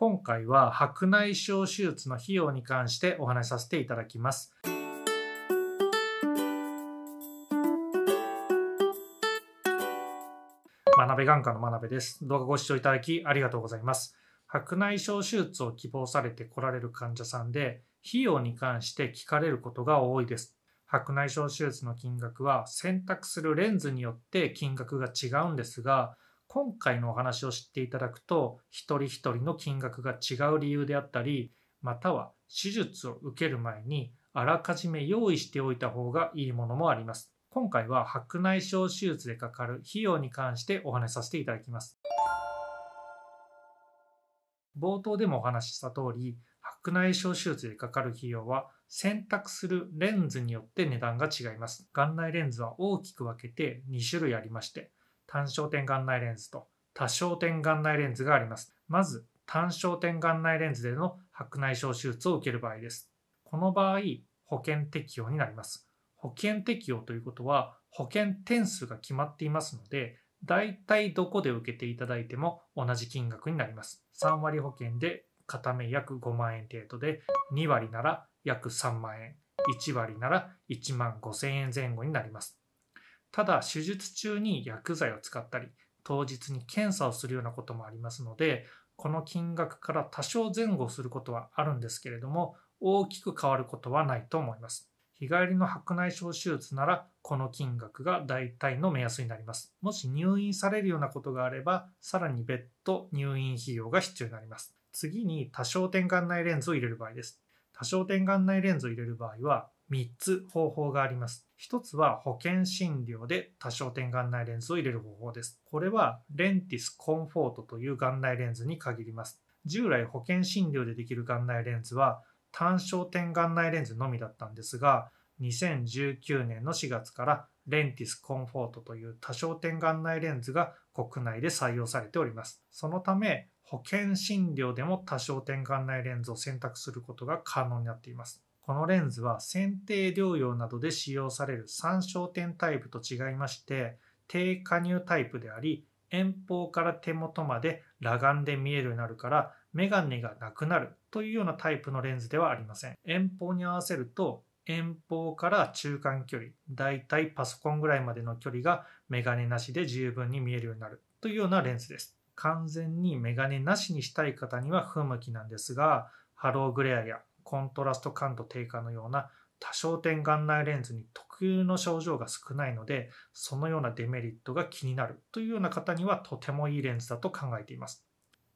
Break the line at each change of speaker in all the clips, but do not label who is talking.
今回は白内障手術の費用に関してお話しさせていただきます。学べ眼科の学べです。動画ご視聴いただきありがとうございます。白内障手術を希望されて来られる患者さんで、費用に関して聞かれることが多いです。白内障手術の金額は選択するレンズによって金額が違うんですが、今回のお話を知っていただくと一人一人の金額が違う理由であったりまたは手術を受ける前にあらかじめ用意しておいた方がいいものもあります。今回は白内障手術でかかる費用に関してお話しさせていただきます。冒頭でもお話しした通り、白内障手術でかかる費用は選択するレンズによって値段が違います。眼内レンズは大きく分けて2種類ありまして、単焦点眼内レンズと多焦点眼内レンズがあります。まず、単焦点眼内レンズでの白内障手術を受ける場合です。この場合、保険適用になります。保険適用ということは、保険点数が決まっていますので、大体どこで受けていただいても同じ金額になります。3割保険で片目約5万円程度で、2割なら約3万円、1割なら1万5千円前後になります。ただ手術中に薬剤を使ったり当日に検査をするようなこともありますのでこの金額から多少前後することはあるんですけれども大きく変わることはないと思います日帰りの白内障手術ならこの金額が大体の目安になりますもし入院されるようなことがあればさらに別途入院費用が必要になります次に多焦点眼内レンズを入れる場合です多焦点眼内レンズを入れる場合は3つ方法があります。1つは保険診療で多焦点眼内レンズを入れる方法です。これはレンティスコンフォートという眼内レンズに限ります。従来保険診療でできる眼内レンズは単焦点眼内レンズのみだったんですが、2019年の4月からレンティスコンフォートという多焦点眼内レンズが国内で採用されております。そのため、保険診療でも多焦点眼内レンズを選択することが可能になっています。このレンズは剪定療養などで使用される三焦点タイプと違いまして低加入タイプであり遠方から手元まで裸眼で見えるようになるからメガネがなくなるというようなタイプのレンズではありません遠方に合わせると遠方から中間距離だいたいパソコンぐらいまでの距離がメガネなしで十分に見えるようになるというようなレンズです完全にメガネなしにしたい方には不向きなんですがハローグレアやコントラスト感度低下のような多焦点眼内レンズに特有の症状が少ないので、そのようなデメリットが気になるというような方にはとてもいいレンズだと考えています。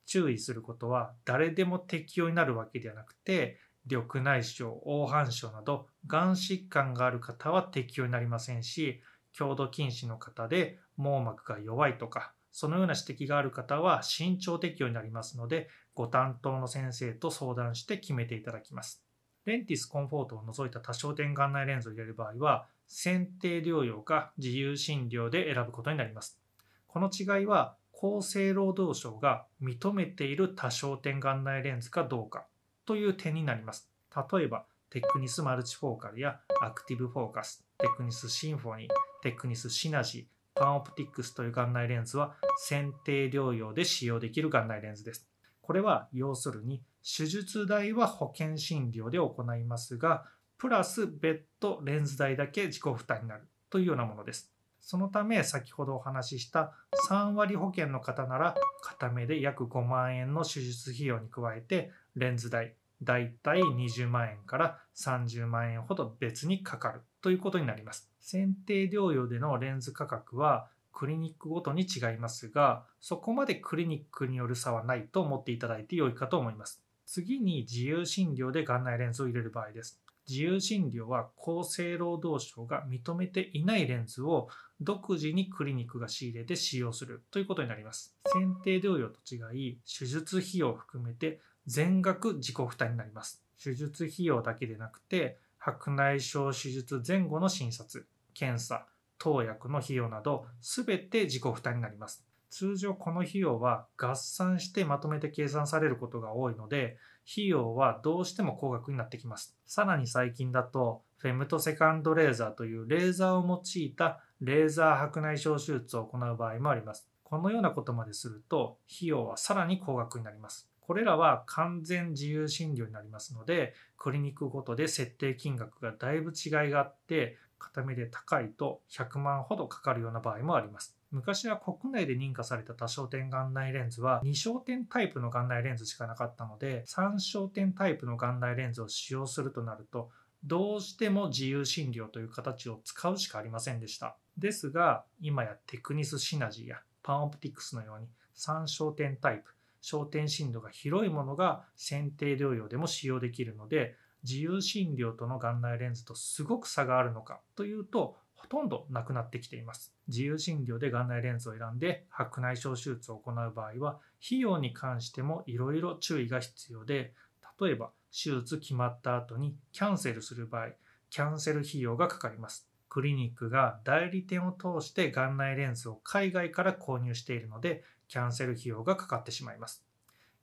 注意することは誰でも適用になるわけではなくて、緑内障、黄斑症など眼疾患がある方は適用になりませんし、強度近視の方で網膜が弱いとか、そのような指摘がある方は慎重適用になりますので、ご担当の先生と相談して決めていただきます。レンティスコンフォートを除いた多焦点眼内レンズを入れる場合は、選定療養か自由診療で選ぶことになります。この違いは、厚生労働省が認めている多焦点眼内レンズかどうかという点になります。例えば、テクニスマルチフォーカルやアクティブフォーカス、テクニスシンフォニー、テクニスシナジー、パンオプティックスという眼内レンズは選定療養で使用できる眼内レンズです。これは要するに手術代は保険診療で行いますが、プラス別途レンズ代だけ自己負担になるというようなものです。そのため先ほどお話しした3割保険の方なら片目で約5万円の手術費用に加えてレンズ代、だいたい20万円から30万円ほど別にかかるということになります。選定療養でのレンズ価格はクリニックごとに違いますが、そこまでクリニックによる差はないと思っていただいて良いかと思います。次に自由診療で眼内レンズを入れる場合です。自由診療は厚生労働省が認めていないレンズを独自にクリニックが仕入れて使用するということになります。選定療養と違い、手術費用を含めて全額自己負担になります手術費用だけでなくて白内障手術前後の診察検査投薬の費用など全て自己負担になります通常この費用は合算してまとめて計算されることが多いので費用はどうしても高額になってきますさらに最近だとフェムトセカンドレーザーというレーザーを用いたレーザー白内障手術を行う場合もありますこのようなことまですると費用はさらに高額になりますこれらは完全自由診療になりますのでクリニックごとで設定金額がだいぶ違いがあって片目で高いと100万ほどかかるような場合もあります昔は国内で認可された多焦点眼内レンズは2焦点タイプの眼内レンズしかなかったので3焦点タイプの眼内レンズを使用するとなるとどうしても自由診療という形を使うしかありませんでしたですが今やテクニスシナジーやパンオプティクスのように3焦点タイプ焦点深度が広いものが選定療養でも使用できるので自由診療との眼内レンズとすごく差があるのかというとほとんどなくなってきています自由診療で眼内レンズを選んで白内障手術を行う場合は費用に関してもいろいろ注意が必要で例えば手術決まった後にキャンセルする場合キャンセル費用がかかりますクリニックが代理店を通して眼内レンズを海外から購入しているのでキャンセル費用がかかってしまいます。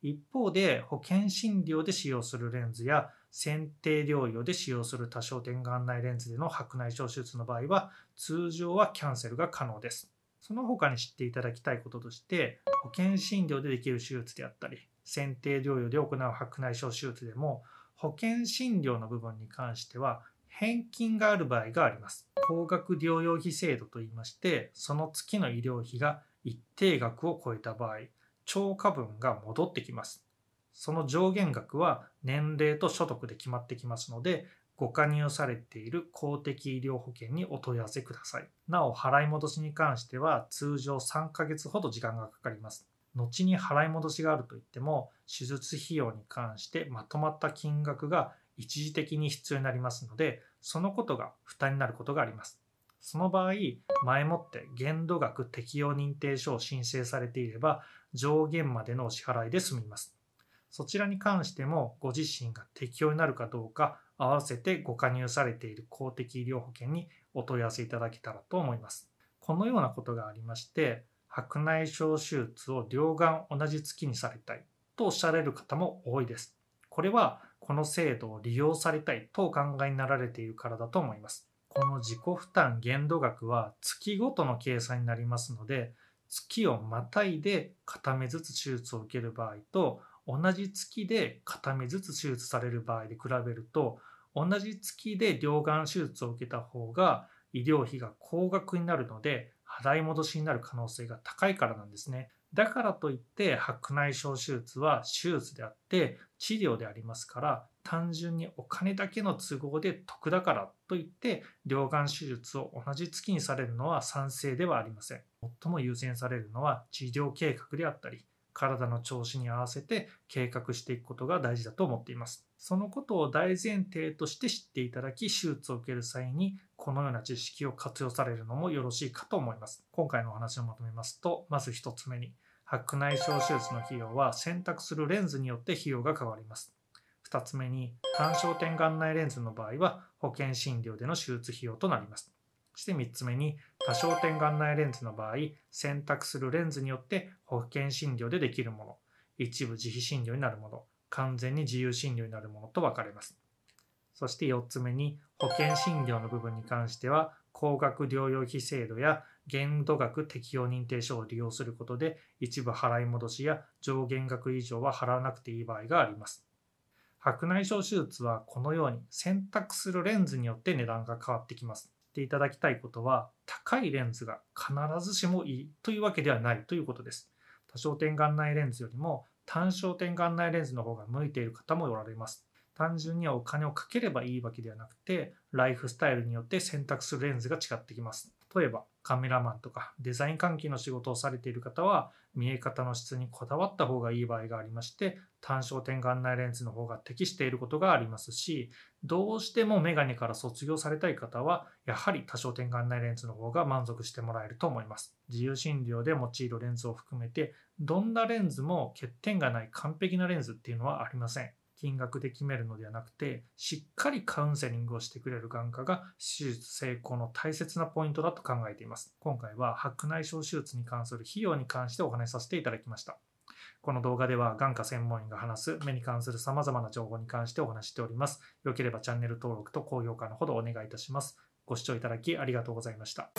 一方で、保険診療で使用するレンズや、選定療養で使用する多焦点眼内レンズでの白内障手術の場合は、通常はキャンセルが可能です。その他に知っていただきたいこととして、保険診療でできる手術であったり、選定療養で行う白内障手術でも、保険診療の部分に関しては、返金がある場合があります。高額療養費制度といいまして、その月の医療費が一定額を超えた場合、超過分が戻ってきます。その上限額は年齢と所得で決まってきますので、ご加入されている公的医療保険にお問い合わせください。なお、払い戻しに関しては通常3ヶ月ほど時間がかかります。後に払い戻しがあるといっても、手術費用に関してまとまった金額が一時的に必要になりますので、そのことが負担になることがあります。その場合、前もって限度額適用認定書を申請されていれば、上限までのお支払いで済みます。そちらに関しても、ご自身が適用になるかどうか、合わせてご加入されている公的医療保険にお問い合わせいただけたらと思います。このようなことがありまして、白内障手術を両眼同じ月にされたいとおっしゃられる方も多いです。これは、この制度を利用されたいとお考えになられているからだと思います。この自己負担限度額は月ごとの計算になりますので月をまたいで片目ずつ手術を受ける場合と同じ月で片目ずつ手術される場合で比べると同じ月で両眼手術を受けた方が医療費が高額になるので払い戻しになる可能性が高いからなんですね。だからといって白内障手術は手術であって治療でありますから単純にお金だけの都合で得だからといって両眼手術を同じ月にされるのは賛成ではありません最も優先されるのは治療計画であったり体の調子に合わせて計画していくことが大事だと思っていますそのことを大前提として知っていただき手術を受ける際にこのような知識を活用されるのもよろしいかと思います今回のお話をまとめますとまず1つ目に白内障手術の費用は選択するレンズによって費用が変わります2つ目に単焦点眼内レンズの場合は保険診療での手術費用となります。そして3つ目に多焦点眼内レンズの場合選択するレンズによって保険診療でできるもの一部自費診療になるもの完全に自由診療になるものと分かれます。そして4つ目に保険診療の部分に関しては高額療養費制度や限度額適用認定書を利用することで一部払い戻しや上限額以上は払わなくていい場合があります。白内障手術はこのように選択するレンズによって値段が変わってきます。ていただきたいことは高いレンズが必ずしもいいというわけではないということです。多焦点眼内レンズよりも単焦点眼内レンズの方が向いている方もおられます。単純にはお金をかければいいわけではなくてライフスタイルによって選択するレンズが違ってきます。例えばカメラマンとかデザイン関係の仕事をされている方は見え方の質にこだわった方がいい場合がありまして単焦点眼内レンズの方が適していることがありますしどうしてもメガネから卒業されたい方はやはり多焦点眼内レンズの方が満足してもらえると思います自由診療で用いるレンズを含めてどんなレンズも欠点がない完璧なレンズっていうのはありません金額で決めるのではなくて、しっかりカウンセリングをしてくれる眼科が手術成功の大切なポイントだと考えています。今回は白内障手術に関する費用に関してお話しさせていただきました。この動画では眼科専門医が話す目に関する様々な情報に関してお話しております。よければチャンネル登録と高評価のほどお願いいたします。ご視聴いただきありがとうございました。